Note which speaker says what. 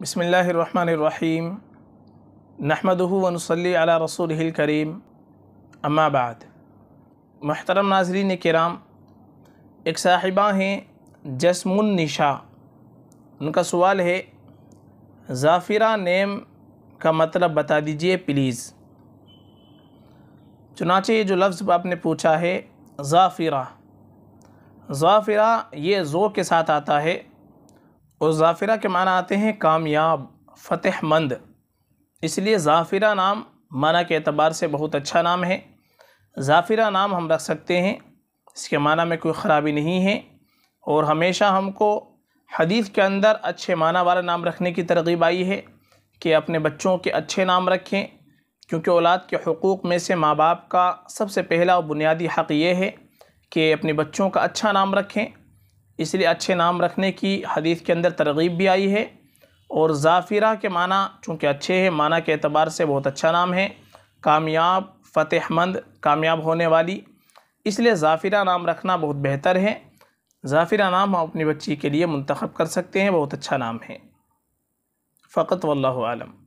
Speaker 1: بسم اللہ الرحمن الرحیم و ہُنُسلی علی رسول کریم اما بعد محترم ناظرین کرام ایک صاحبہ ہیں جسم النشا ان کا سوال ہے زافرہ نیم کا مطلب بتا دیجئے پلیز چنانچہ یہ جو لفظ آپ نے پوچھا ہے زافرہ زافرہ یہ زو کے ساتھ آتا ہے اور ظافرہ کے معنی آتے ہیں کامیاب فتح مند اس لیے ظافرہ نام معنی کے اعتبار سے بہت اچھا نام ہے ظافرہ نام ہم رکھ سکتے ہیں اس کے معنی میں کوئی خرابی نہیں ہے اور ہمیشہ ہم کو حدیث کے اندر اچھے معنی والا نام رکھنے کی ترغیب آئی ہے کہ اپنے بچوں کے اچھے نام رکھیں کیونکہ اولاد کے حقوق میں سے ماں باپ کا سب سے پہلا اور بنیادی حق یہ ہے کہ اپنے بچوں کا اچھا نام رکھیں اس لیے اچھے نام رکھنے کی حدیث کے اندر ترغیب بھی آئی ہے اور زافرہ کے معنی چونکہ اچھے ہیں معنی کے اعتبار سے بہت اچھا نام ہے کامیاب فتح مند کامیاب ہونے والی اس لیے زافرہ نام رکھنا بہت بہتر ہے زافرہ نام ہم اپنی بچی کے لیے منتخب کر سکتے ہیں بہت اچھا نام ہے فقط واللہ عالم